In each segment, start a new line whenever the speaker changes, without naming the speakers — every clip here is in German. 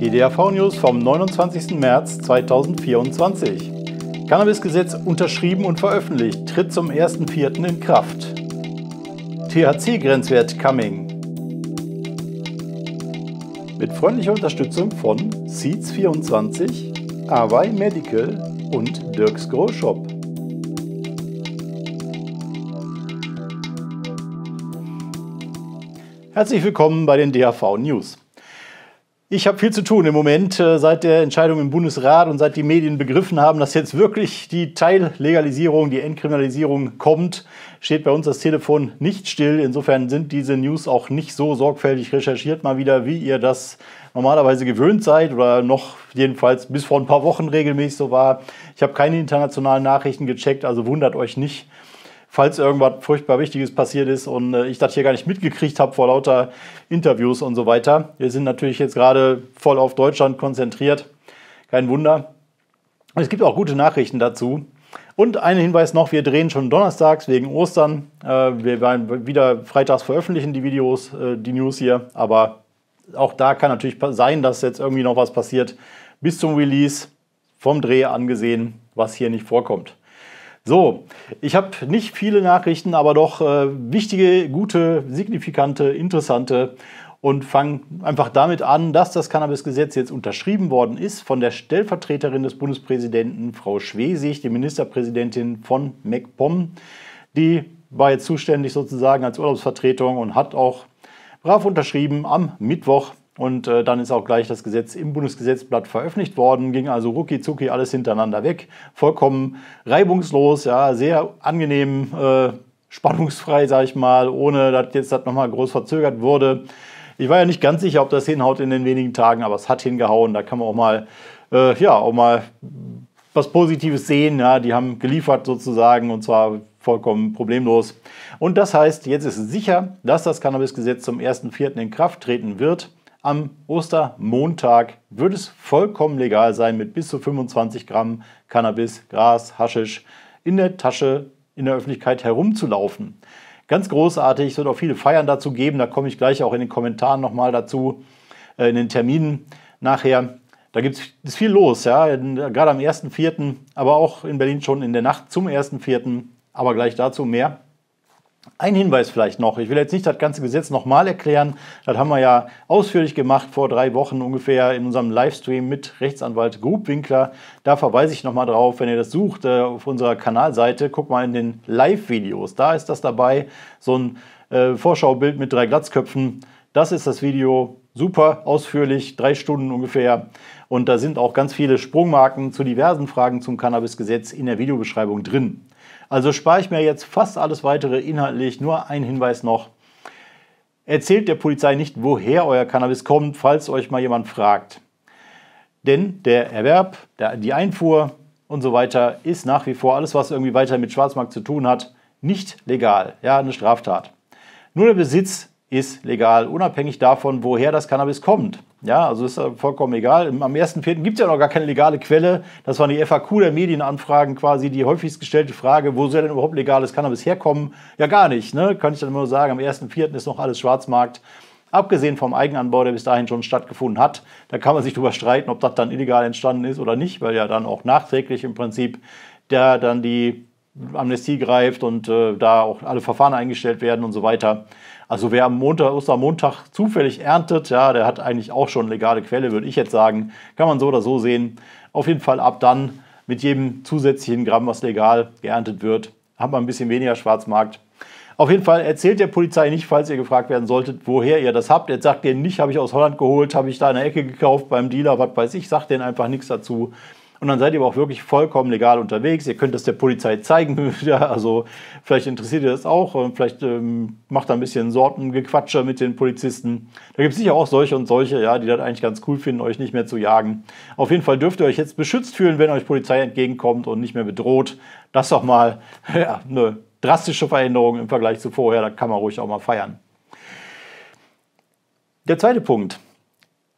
Die DAV-News vom 29. März 2024. Cannabisgesetz unterschrieben und veröffentlicht, tritt zum 1.4. in Kraft. THC-Grenzwert coming. Mit freundlicher Unterstützung von Seeds24, Awai Medical und Dirks Grow Shop. Herzlich willkommen bei den DAV News. Ich habe viel zu tun im Moment, äh, seit der Entscheidung im Bundesrat und seit die Medien begriffen haben, dass jetzt wirklich die Teillegalisierung, die Entkriminalisierung kommt, steht bei uns das Telefon nicht still. Insofern sind diese News auch nicht so sorgfältig recherchiert, mal wieder, wie ihr das normalerweise gewöhnt seid oder noch jedenfalls bis vor ein paar Wochen regelmäßig so war. Ich habe keine internationalen Nachrichten gecheckt, also wundert euch nicht, falls irgendwas furchtbar Wichtiges passiert ist und äh, ich das hier gar nicht mitgekriegt habe vor lauter Interviews und so weiter. Wir sind natürlich jetzt gerade voll auf Deutschland konzentriert. Kein Wunder. Es gibt auch gute Nachrichten dazu. Und einen Hinweis noch, wir drehen schon donnerstags wegen Ostern. Äh, wir werden wieder freitags veröffentlichen die Videos, äh, die News hier. Aber auch da kann natürlich sein, dass jetzt irgendwie noch was passiert bis zum Release vom Dreh angesehen, was hier nicht vorkommt. So, ich habe nicht viele Nachrichten, aber doch äh, wichtige, gute, signifikante, interessante und fange einfach damit an, dass das Cannabis-Gesetz jetzt unterschrieben worden ist von der Stellvertreterin des Bundespräsidenten, Frau Schwesig, die Ministerpräsidentin von MacPom. Die war jetzt zuständig sozusagen als Urlaubsvertretung und hat auch brav unterschrieben am Mittwoch und äh, dann ist auch gleich das Gesetz im Bundesgesetzblatt veröffentlicht worden, ging also rucki zucki alles hintereinander weg. Vollkommen reibungslos, ja, sehr angenehm, äh, spannungsfrei, sage ich mal, ohne dass jetzt das nochmal groß verzögert wurde. Ich war ja nicht ganz sicher, ob das hinhaut in den wenigen Tagen, aber es hat hingehauen. Da kann man auch mal, äh, ja, auch mal was Positives sehen. Ja, die haben geliefert sozusagen und zwar vollkommen problemlos. Und das heißt, jetzt ist sicher, dass das Cannabis-Gesetz zum 1.4. in Kraft treten wird. Am Ostermontag wird es vollkommen legal sein, mit bis zu 25 Gramm Cannabis, Gras, Haschisch in der Tasche in der Öffentlichkeit herumzulaufen. Ganz großartig, es wird auch viele Feiern dazu geben, da komme ich gleich auch in den Kommentaren nochmal dazu, äh, in den Terminen nachher. Da gibt es viel los, ja, gerade am 1.4., aber auch in Berlin schon in der Nacht zum 1.4., aber gleich dazu mehr. Ein Hinweis vielleicht noch. Ich will jetzt nicht das ganze Gesetz nochmal erklären. Das haben wir ja ausführlich gemacht vor drei Wochen ungefähr in unserem Livestream mit Rechtsanwalt Grubwinkler. Da verweise ich nochmal drauf. Wenn ihr das sucht äh, auf unserer Kanalseite, guckt mal in den Live-Videos. Da ist das dabei. So ein äh, Vorschaubild mit drei Glatzköpfen. Das ist das Video. Super ausführlich, drei Stunden ungefähr. Und da sind auch ganz viele Sprungmarken zu diversen Fragen zum Cannabisgesetz in der Videobeschreibung drin. Also spare ich mir jetzt fast alles weitere inhaltlich. Nur ein Hinweis noch. Erzählt der Polizei nicht, woher euer Cannabis kommt, falls euch mal jemand fragt. Denn der Erwerb, die Einfuhr und so weiter ist nach wie vor alles, was irgendwie weiter mit Schwarzmarkt zu tun hat, nicht legal. Ja, eine Straftat. Nur der Besitz ist legal, unabhängig davon, woher das Cannabis kommt. Ja, also ist vollkommen egal. Am 1.4. gibt es ja noch gar keine legale Quelle. Das waren die FAQ der Medienanfragen quasi die häufigst gestellte Frage, wo soll denn überhaupt legales Cannabis herkommen? Ja, gar nicht. Ne? Kann ich dann nur sagen, am 1.4. ist noch alles Schwarzmarkt. Abgesehen vom Eigenanbau, der bis dahin schon stattgefunden hat, da kann man sich drüber streiten, ob das dann illegal entstanden ist oder nicht, weil ja dann auch nachträglich im Prinzip da dann die Amnestie greift und äh, da auch alle Verfahren eingestellt werden und so weiter. Also wer am Montag, Ostermontag zufällig erntet, ja, der hat eigentlich auch schon legale Quelle, würde ich jetzt sagen. Kann man so oder so sehen. Auf jeden Fall ab dann mit jedem zusätzlichen Gramm, was legal geerntet wird, hat man ein bisschen weniger Schwarzmarkt. Auf jeden Fall erzählt der Polizei nicht, falls ihr gefragt werden solltet, woher ihr das habt. Jetzt sagt ihr nicht, habe ich aus Holland geholt, habe ich da in der Ecke gekauft beim Dealer, was weiß ich. Sagt denen einfach nichts dazu. Und dann seid ihr aber auch wirklich vollkommen legal unterwegs. Ihr könnt das der Polizei zeigen. ja, also vielleicht interessiert ihr das auch. vielleicht ähm, macht da ein bisschen Sortengequatsche mit den Polizisten. Da gibt es sicher auch solche und solche, ja, die das eigentlich ganz cool finden, euch nicht mehr zu jagen. Auf jeden Fall dürft ihr euch jetzt beschützt fühlen, wenn euch Polizei entgegenkommt und nicht mehr bedroht. Das ist doch mal ja, eine drastische Veränderung im Vergleich zu vorher. Da kann man ruhig auch mal feiern. Der zweite Punkt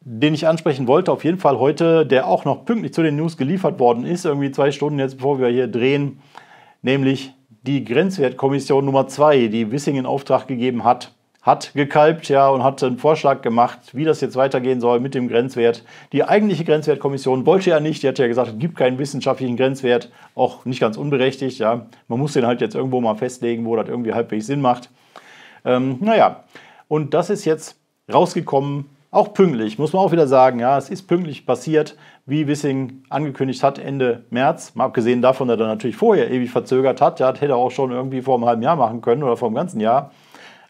den ich ansprechen wollte, auf jeden Fall heute, der auch noch pünktlich zu den News geliefert worden ist, irgendwie zwei Stunden jetzt, bevor wir hier drehen, nämlich die Grenzwertkommission Nummer 2, die Wissing in Auftrag gegeben hat, hat gekalbt, ja, und hat einen Vorschlag gemacht, wie das jetzt weitergehen soll mit dem Grenzwert. Die eigentliche Grenzwertkommission wollte ja nicht, die hat ja gesagt, es gibt keinen wissenschaftlichen Grenzwert, auch nicht ganz unberechtigt, ja. Man muss den halt jetzt irgendwo mal festlegen, wo das irgendwie halbwegs Sinn macht. Ähm, naja, und das ist jetzt rausgekommen auch pünktlich, muss man auch wieder sagen, ja, es ist pünktlich passiert, wie Wissing angekündigt hat, Ende März. Mal abgesehen davon, dass er natürlich vorher ewig verzögert hat, ja, das hätte er auch schon irgendwie vor einem halben Jahr machen können oder vor einem ganzen Jahr.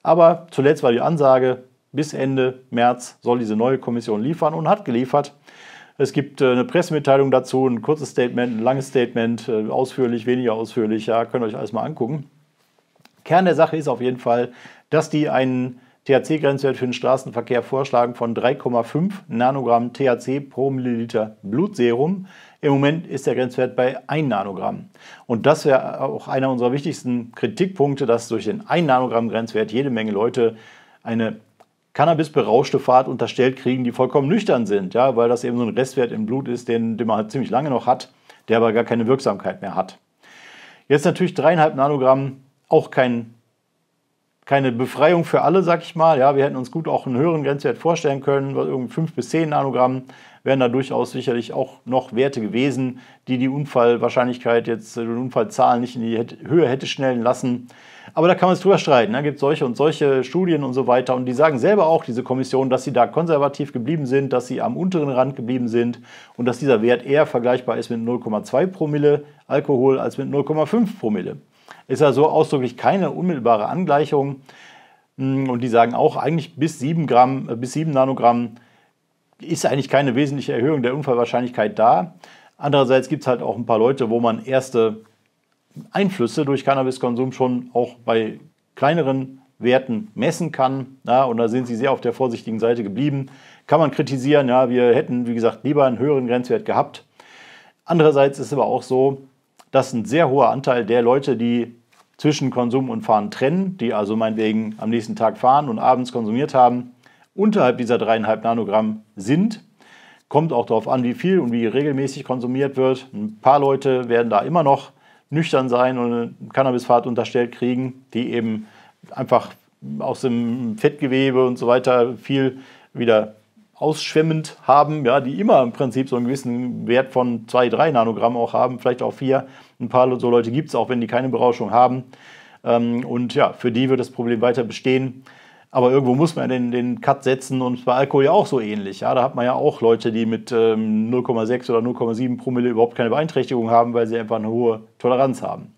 Aber zuletzt war die Ansage, bis Ende März soll diese neue Kommission liefern und hat geliefert. Es gibt äh, eine Pressemitteilung dazu, ein kurzes Statement, ein langes Statement, äh, ausführlich, weniger ausführlich, ja, könnt ihr euch alles mal angucken. Kern der Sache ist auf jeden Fall, dass die einen THC-Grenzwert für den Straßenverkehr vorschlagen von 3,5 Nanogramm THC pro Milliliter Blutserum. Im Moment ist der Grenzwert bei 1 Nanogramm. Und das wäre auch einer unserer wichtigsten Kritikpunkte, dass durch den 1 Nanogramm Grenzwert jede Menge Leute eine Cannabis-berauschte Fahrt unterstellt kriegen, die vollkommen nüchtern sind, ja, weil das eben so ein Restwert im Blut ist, den, den man halt ziemlich lange noch hat, der aber gar keine Wirksamkeit mehr hat. Jetzt natürlich 3,5 Nanogramm, auch kein keine Befreiung für alle, sag ich mal. Ja, wir hätten uns gut auch einen höheren Grenzwert vorstellen können, irgendwie 5 bis 10 Nanogramm wären da durchaus sicherlich auch noch Werte gewesen, die die Unfallwahrscheinlichkeit jetzt, äh, die Unfallzahlen nicht in die Höhe hätte schnellen lassen. Aber da kann man es drüber streiten. Da ne? gibt es solche und solche Studien und so weiter. Und die sagen selber auch, diese Kommission, dass sie da konservativ geblieben sind, dass sie am unteren Rand geblieben sind und dass dieser Wert eher vergleichbar ist mit 0,2 Promille Alkohol als mit 0,5 Promille ist also ausdrücklich keine unmittelbare Angleichung. Mm, und die sagen auch, eigentlich bis 7 Gramm, äh, bis 7 Nanogramm ist eigentlich keine wesentliche Erhöhung der Unfallwahrscheinlichkeit da. Andererseits gibt es halt auch ein paar Leute, wo man erste Einflüsse durch Cannabiskonsum schon auch bei kleineren Werten messen kann. Ja, und da sind sie sehr auf der vorsichtigen Seite geblieben. Kann man kritisieren, ja, wir hätten, wie gesagt, lieber einen höheren Grenzwert gehabt. Andererseits ist es aber auch so, dass ein sehr hoher Anteil der Leute, die zwischen Konsum und Fahren trennen, die also meinetwegen am nächsten Tag fahren und abends konsumiert haben, unterhalb dieser dreieinhalb Nanogramm sind. Kommt auch darauf an, wie viel und wie regelmäßig konsumiert wird. Ein paar Leute werden da immer noch nüchtern sein und eine Cannabisfahrt unterstellt kriegen, die eben einfach aus dem Fettgewebe und so weiter viel wieder ausschwemmend haben, ja, die immer im Prinzip so einen gewissen Wert von 2, 3 Nanogramm auch haben, vielleicht auch 4. Ein paar so Leute gibt es, auch wenn die keine Berauschung haben. Ähm, und ja, für die wird das Problem weiter bestehen. Aber irgendwo muss man den, den Cut setzen und bei Alkohol ja auch so ähnlich. Ja? Da hat man ja auch Leute, die mit ähm, 0,6 oder 0,7 Promille überhaupt keine Beeinträchtigung haben, weil sie einfach eine hohe Toleranz haben.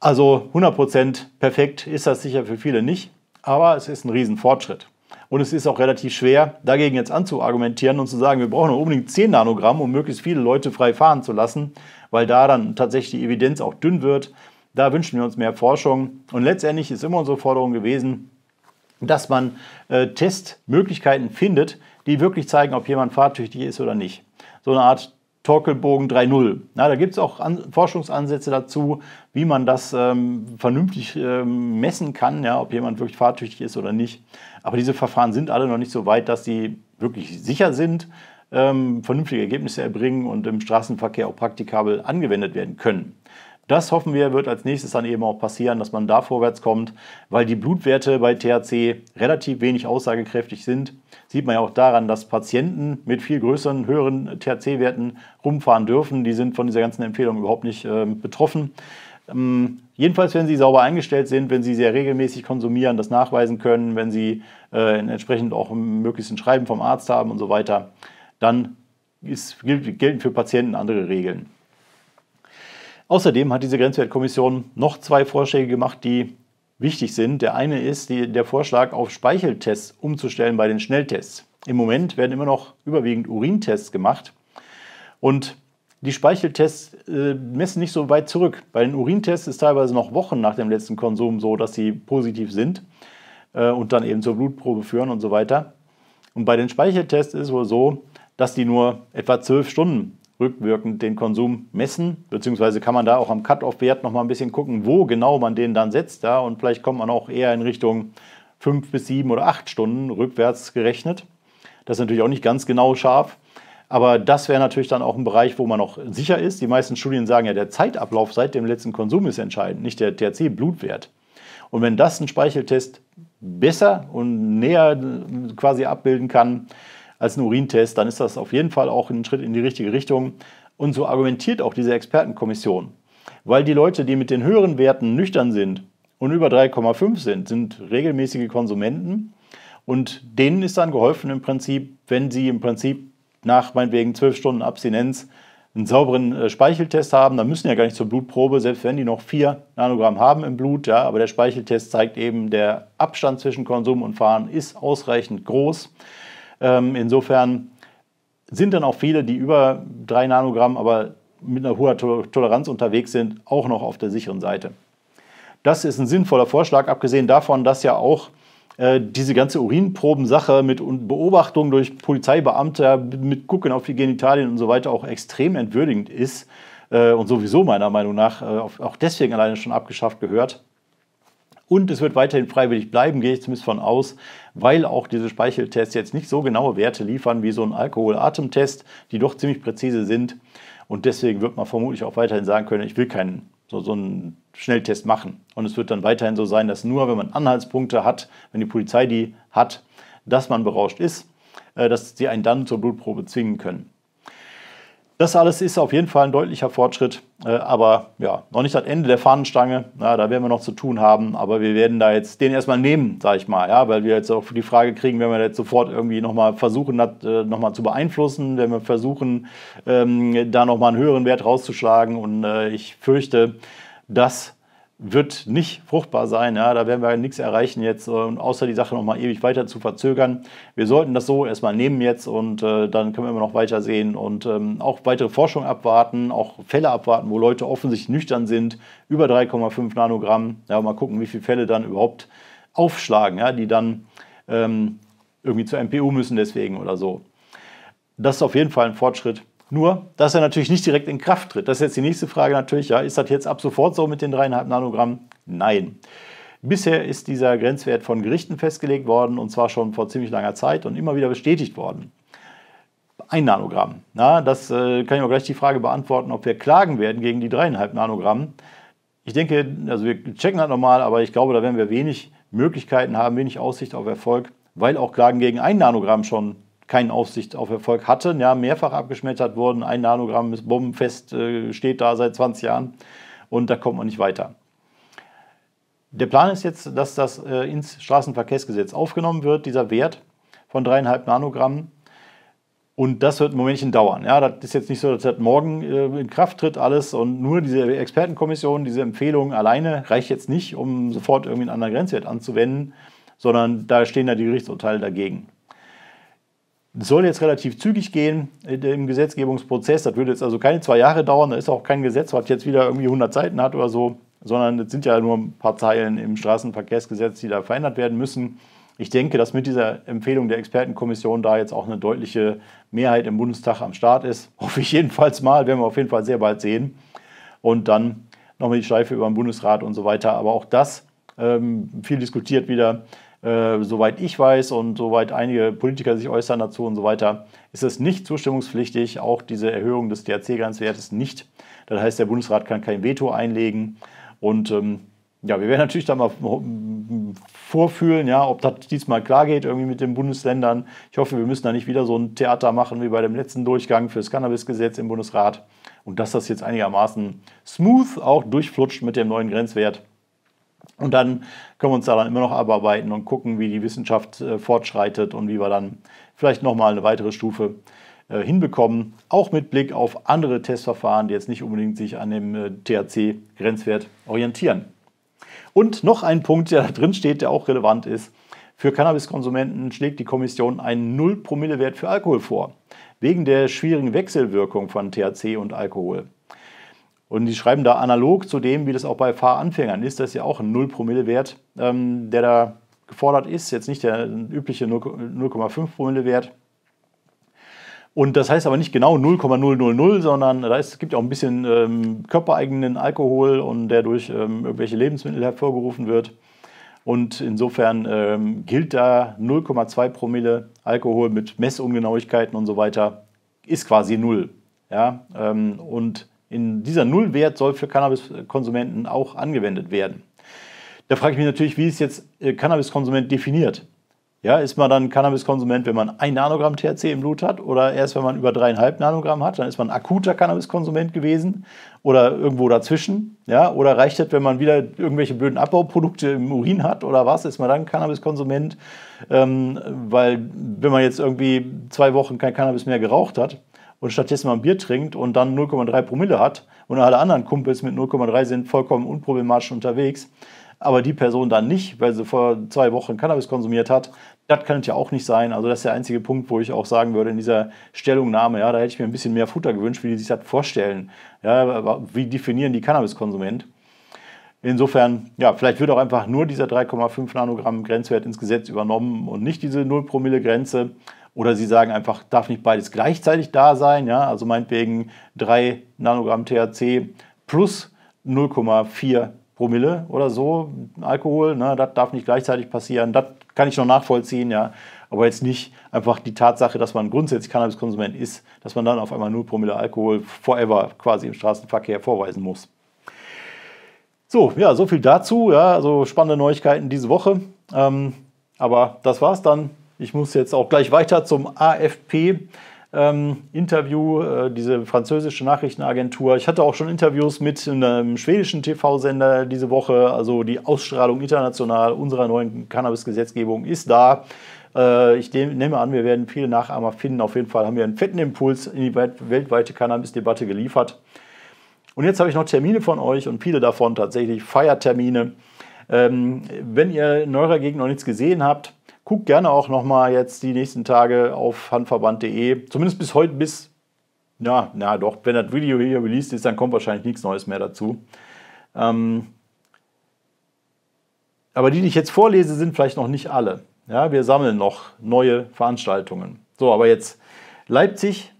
Also 100% perfekt ist das sicher für viele nicht, aber es ist ein Riesenfortschritt. Und es ist auch relativ schwer, dagegen jetzt anzuargumentieren und zu sagen, wir brauchen unbedingt 10 Nanogramm, um möglichst viele Leute frei fahren zu lassen, weil da dann tatsächlich die Evidenz auch dünn wird. Da wünschen wir uns mehr Forschung. Und letztendlich ist immer unsere Forderung gewesen, dass man äh, Testmöglichkeiten findet, die wirklich zeigen, ob jemand fahrtüchtig ist oder nicht. So eine Art Torkelbogen 3.0. Na, da gibt es auch An Forschungsansätze dazu, wie man das ähm, vernünftig ähm, messen kann, ja, ob jemand wirklich fahrtüchtig ist oder nicht. Aber diese Verfahren sind alle noch nicht so weit, dass sie wirklich sicher sind, ähm, vernünftige Ergebnisse erbringen und im Straßenverkehr auch praktikabel angewendet werden können. Das hoffen wir, wird als nächstes dann eben auch passieren, dass man da vorwärts kommt, weil die Blutwerte bei THC relativ wenig aussagekräftig sind. Sieht man ja auch daran, dass Patienten mit viel größeren, höheren THC-Werten rumfahren dürfen. Die sind von dieser ganzen Empfehlung überhaupt nicht äh, betroffen. Ähm, jedenfalls, wenn sie sauber eingestellt sind, wenn sie sehr regelmäßig konsumieren, das nachweisen können, wenn sie äh, entsprechend auch möglichst ein Schreiben vom Arzt haben und so weiter, dann ist, gelten für Patienten andere Regeln. Außerdem hat diese Grenzwertkommission noch zwei Vorschläge gemacht, die wichtig sind. Der eine ist die, der Vorschlag, auf Speicheltests umzustellen bei den Schnelltests. Im Moment werden immer noch überwiegend Urintests gemacht und die Speicheltests äh, messen nicht so weit zurück. Bei den Urintests ist teilweise noch Wochen nach dem letzten Konsum so, dass sie positiv sind äh, und dann eben zur Blutprobe führen und so weiter. Und bei den Speicheltests ist es wohl so, dass die nur etwa zwölf Stunden rückwirkend den Konsum messen, beziehungsweise kann man da auch am Cut-off-Wert noch mal ein bisschen gucken, wo genau man den dann setzt. Ja, und vielleicht kommt man auch eher in Richtung fünf bis sieben oder acht Stunden rückwärts gerechnet. Das ist natürlich auch nicht ganz genau scharf. Aber das wäre natürlich dann auch ein Bereich, wo man noch sicher ist. Die meisten Studien sagen ja, der Zeitablauf seit dem letzten Konsum ist entscheidend, nicht der THC-Blutwert. Und wenn das ein Speicheltest besser und näher äh, quasi abbilden kann, als ein Urintest, dann ist das auf jeden Fall auch ein Schritt in die richtige Richtung. Und so argumentiert auch diese Expertenkommission. Weil die Leute, die mit den höheren Werten nüchtern sind und über 3,5 sind, sind regelmäßige Konsumenten. Und denen ist dann geholfen im Prinzip, wenn sie im Prinzip nach meinetwegen 12 Stunden Abstinenz einen sauberen äh, Speicheltest haben, dann müssen ja gar nicht zur Blutprobe, selbst wenn die noch 4 Nanogramm haben im Blut, ja, aber der Speicheltest zeigt eben, der Abstand zwischen Konsum und Fahren ist ausreichend groß. Ähm, insofern sind dann auch viele, die über 3 Nanogramm, aber mit einer hohen Toleranz unterwegs sind, auch noch auf der sicheren Seite. Das ist ein sinnvoller Vorschlag, abgesehen davon, dass ja auch äh, diese ganze Urinprobensache mit Beobachtung durch Polizeibeamte, mit Gucken auf die Genitalien und so weiter auch extrem entwürdigend ist äh, und sowieso meiner Meinung nach äh, auch deswegen alleine schon abgeschafft gehört und es wird weiterhin freiwillig bleiben, gehe ich zumindest von aus, weil auch diese Speicheltests jetzt nicht so genaue Werte liefern wie so ein Alkoholatemtest, die doch ziemlich präzise sind. Und deswegen wird man vermutlich auch weiterhin sagen können, ich will keinen so, so einen Schnelltest machen. Und es wird dann weiterhin so sein, dass nur, wenn man Anhaltspunkte hat, wenn die Polizei die hat, dass man berauscht ist, äh, dass sie einen dann zur Blutprobe zwingen können. Das alles ist auf jeden Fall ein deutlicher Fortschritt, äh, aber ja, noch nicht das Ende der Fahnenstange. Ja, da werden wir noch zu tun haben, aber wir werden da jetzt den erstmal nehmen, sage ich mal, ja, weil wir jetzt auch die Frage kriegen, wenn wir jetzt sofort irgendwie nochmal versuchen, das äh, nochmal zu beeinflussen, wenn wir versuchen, ähm, da nochmal einen höheren Wert rauszuschlagen und äh, ich fürchte, dass wird nicht fruchtbar sein. Ja, da werden wir nichts erreichen jetzt äh, außer die Sache nochmal ewig weiter zu verzögern. Wir sollten das so erstmal nehmen jetzt und äh, dann können wir immer noch weiter sehen und ähm, auch weitere Forschung abwarten, auch Fälle abwarten, wo Leute offensichtlich nüchtern sind, über 3,5 Nanogramm. Ja, mal gucken, wie viele Fälle dann überhaupt aufschlagen, ja, die dann ähm, irgendwie zur MPU müssen deswegen oder so. Das ist auf jeden Fall ein Fortschritt. Nur, dass er natürlich nicht direkt in Kraft tritt. Das ist jetzt die nächste Frage natürlich. Ja, ist das jetzt ab sofort so mit den 3,5 Nanogramm? Nein. Bisher ist dieser Grenzwert von Gerichten festgelegt worden und zwar schon vor ziemlich langer Zeit und immer wieder bestätigt worden. Ein Nanogramm. Na, das äh, kann ich auch gleich die Frage beantworten, ob wir klagen werden gegen die 3,5 Nanogramm. Ich denke, also wir checken das nochmal, aber ich glaube, da werden wir wenig Möglichkeiten haben, wenig Aussicht auf Erfolg, weil auch Klagen gegen ein Nanogramm schon keine Aufsicht auf Erfolg hatten, ja, mehrfach abgeschmettert wurden. Ein Nanogramm ist bombenfest, äh, steht da seit 20 Jahren und da kommt man nicht weiter. Der Plan ist jetzt, dass das äh, ins Straßenverkehrsgesetz aufgenommen wird, dieser Wert von dreieinhalb Nanogramm. Und das wird ein Momentchen dauern. Ja, das ist jetzt nicht so, dass das morgen äh, in Kraft tritt alles und nur diese Expertenkommission, diese Empfehlung alleine reicht jetzt nicht, um sofort irgendwie einen anderen Grenzwert anzuwenden, sondern da stehen da die Gerichtsurteile dagegen soll jetzt relativ zügig gehen äh, im Gesetzgebungsprozess. Das würde jetzt also keine zwei Jahre dauern. Da ist auch kein Gesetz, was jetzt wieder irgendwie 100 Seiten hat oder so, sondern es sind ja nur ein paar Zeilen im Straßenverkehrsgesetz, die da verändert werden müssen. Ich denke, dass mit dieser Empfehlung der Expertenkommission da jetzt auch eine deutliche Mehrheit im Bundestag am Start ist. Hoffe ich jedenfalls mal, werden wir auf jeden Fall sehr bald sehen. Und dann nochmal die Schleife über den Bundesrat und so weiter. Aber auch das, ähm, viel diskutiert wieder, äh, soweit ich weiß und soweit einige Politiker sich äußern dazu und so weiter, ist es nicht zustimmungspflichtig, auch diese Erhöhung des thc grenzwertes nicht. Das heißt, der Bundesrat kann kein Veto einlegen. Und ähm, ja, wir werden natürlich da mal vorfühlen, ja, ob das diesmal klar geht irgendwie mit den Bundesländern. Ich hoffe, wir müssen da nicht wieder so ein Theater machen wie bei dem letzten Durchgang für fürs Cannabisgesetz im Bundesrat und dass das jetzt einigermaßen smooth auch durchflutscht mit dem neuen Grenzwert. Und dann können wir uns daran immer noch abarbeiten und gucken, wie die Wissenschaft äh, fortschreitet und wie wir dann vielleicht nochmal eine weitere Stufe äh, hinbekommen. Auch mit Blick auf andere Testverfahren, die jetzt nicht unbedingt sich an dem äh, THC-Grenzwert orientieren. Und noch ein Punkt, der da drin steht, der auch relevant ist. Für Cannabiskonsumenten schlägt die Kommission einen null promille wert für Alkohol vor, wegen der schwierigen Wechselwirkung von THC und Alkohol. Und die schreiben da analog zu dem, wie das auch bei Fahranfängern ist, das ist ja auch ein 0-Promille-Wert, ähm, der da gefordert ist, jetzt nicht der übliche 0,5-Promille-Wert. Und das heißt aber nicht genau 0,000, sondern da ist, es gibt ja auch ein bisschen ähm, körpereigenen Alkohol und der durch ähm, irgendwelche Lebensmittel hervorgerufen wird. Und insofern ähm, gilt da 0,2 Promille Alkohol mit Messungenauigkeiten und so weiter, ist quasi null. Ja? Ähm, und in dieser Nullwert soll für Cannabiskonsumenten auch angewendet werden. Da frage ich mich natürlich, wie ist jetzt äh, Cannabiskonsument definiert? Ja, ist man dann Cannabiskonsument, wenn man ein Nanogramm THC im Blut hat oder erst wenn man über dreieinhalb Nanogramm hat, dann ist man akuter Cannabiskonsument gewesen oder irgendwo dazwischen. Ja, oder reicht das, wenn man wieder irgendwelche blöden Abbauprodukte im Urin hat oder was, ist man dann Cannabiskonsument? Ähm, weil wenn man jetzt irgendwie zwei Wochen kein Cannabis mehr geraucht hat, und stattdessen mal ein Bier trinkt und dann 0,3 Promille hat und alle anderen Kumpels mit 0,3 sind vollkommen unproblematisch unterwegs, aber die Person dann nicht, weil sie vor zwei Wochen Cannabis konsumiert hat, das kann es ja auch nicht sein. Also das ist der einzige Punkt, wo ich auch sagen würde in dieser Stellungnahme, ja, da hätte ich mir ein bisschen mehr Futter gewünscht, wie die sich das vorstellen. Ja, wie definieren die Cannabiskonsument? Insofern, ja, vielleicht wird auch einfach nur dieser 3,5 Nanogramm Grenzwert ins Gesetz übernommen und nicht diese 0 Promille Grenze. Oder sie sagen einfach, darf nicht beides gleichzeitig da sein. Ja? Also meinetwegen 3 Nanogramm THC plus 0,4 Promille oder so Alkohol. Ne? Das darf nicht gleichzeitig passieren. Das kann ich noch nachvollziehen. Ja? Aber jetzt nicht einfach die Tatsache, dass man grundsätzlich Cannabiskonsument ist, dass man dann auf einmal 0 Promille Alkohol forever quasi im Straßenverkehr vorweisen muss. So, ja, so viel dazu. Ja, also spannende Neuigkeiten diese Woche. Ähm, aber das war's dann. Ich muss jetzt auch gleich weiter zum AFP. Ähm, Interview, äh, diese französische Nachrichtenagentur. Ich hatte auch schon Interviews mit einem schwedischen TV-Sender diese Woche. Also die Ausstrahlung international unserer neuen Cannabis-Gesetzgebung ist da. Äh, ich nehme an, wir werden viele Nachahmer finden. Auf jeden Fall haben wir einen fetten Impuls in die weltweite Cannabis-Debatte geliefert. Und jetzt habe ich noch Termine von euch und viele davon tatsächlich Feiertermine. Ähm, wenn ihr in eurer Gegend noch nichts gesehen habt, guck gerne auch nochmal jetzt die nächsten Tage auf handverband.de. Zumindest bis heute, bis, ja, na doch, wenn das Video hier released ist, dann kommt wahrscheinlich nichts Neues mehr dazu. Ähm, aber die, die ich jetzt vorlese, sind vielleicht noch nicht alle. Ja, wir sammeln noch neue Veranstaltungen. So, aber jetzt Leipzig,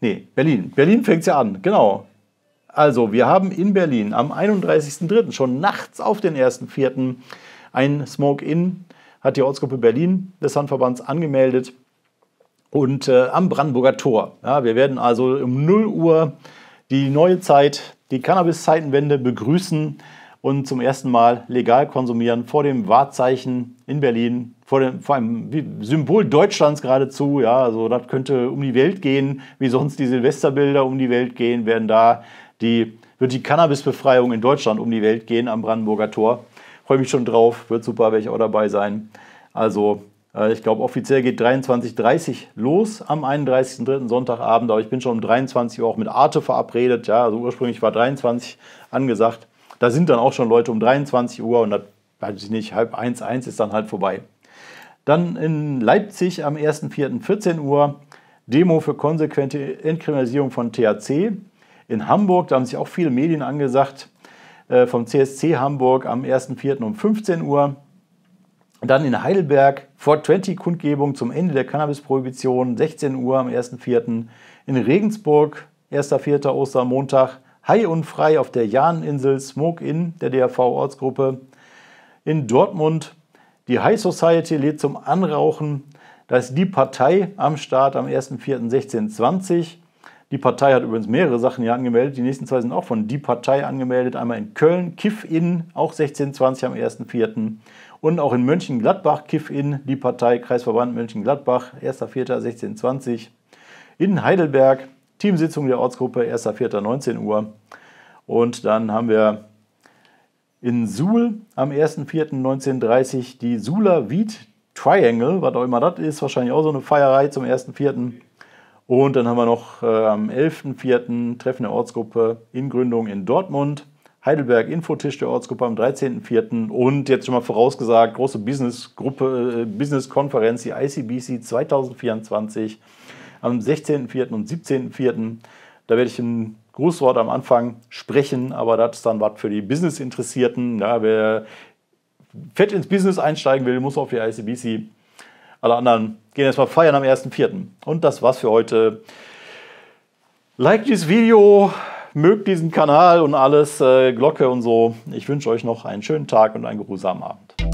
nee, Berlin. Berlin fängt ja an, genau. Also, wir haben in Berlin am 31.03. schon nachts auf den 1.04. ein Smoke-In hat die Ortsgruppe Berlin des Handverbands angemeldet und äh, am Brandenburger Tor. Ja, wir werden also um 0 Uhr die neue Zeit, die Cannabis-Zeitenwende begrüßen und zum ersten Mal legal konsumieren vor dem Wahrzeichen in Berlin, vor dem vor einem Symbol Deutschlands geradezu. Ja, also das könnte um die Welt gehen, wie sonst die Silvesterbilder um die Welt gehen, werden da die wird die Cannabisbefreiung in Deutschland um die Welt gehen am Brandenburger Tor freue mich schon drauf, wird super, werde ich auch dabei sein. Also äh, ich glaube, offiziell geht 23.30 los am 31.3. Sonntagabend, aber ich bin schon um 23 Uhr auch mit Arte verabredet. Ja, also ursprünglich war 23 angesagt. Da sind dann auch schon Leute um 23 Uhr und das weiß ich nicht, halb eins, eins ist dann halt vorbei. Dann in Leipzig am 1.4. 14 Uhr Demo für konsequente Entkriminalisierung von THC. In Hamburg, da haben sich auch viele Medien angesagt, äh, vom CSC Hamburg am 1.4. um 15 Uhr. Dann in Heidelberg 420 Kundgebung zum Ende der Cannabis-Prohibition, 16 Uhr am 1.4. In Regensburg, 1.4. Ostermontag, High und Frei auf der Janeninsel, Smoke Inn der DRV-Ortsgruppe. In Dortmund, die High Society lädt zum Anrauchen. Da ist die Partei am Start am 1.4.16.20 die Partei hat übrigens mehrere Sachen hier angemeldet. Die nächsten zwei sind auch von Die Partei angemeldet. Einmal in Köln, Kiff in, auch 1620 am 1.4. Und auch in Mönchengladbach, Kiff in, Die Partei, Kreisverband Mönchengladbach, 1.4.1620. In Heidelberg, Teamsitzung der Ortsgruppe, 1.4.19 Uhr. Und dann haben wir in Suhl am 1.4.1930 die Sula Wied Triangle, was auch immer das ist, wahrscheinlich auch so eine Feierei zum 1.4. Und dann haben wir noch äh, am 11.04. Treffen der Ortsgruppe in Gründung in Dortmund. Heidelberg, Infotisch der Ortsgruppe am 13.04. und jetzt schon mal vorausgesagt, große Business-Gruppe, äh, Business-Konferenz, die ICBC 2024 am 16.04. und 17.04. Da werde ich ein Grußwort am Anfang sprechen, aber das ist dann was für die Business-Interessierten. Ja, wer fett ins Business einsteigen will, muss auf die ICBC. Alle anderen gehen jetzt mal feiern am 1.4. Und das war's für heute. Like dieses Video, mögt diesen Kanal und alles, äh, Glocke und so. Ich wünsche euch noch einen schönen Tag und einen geruhsamen Abend.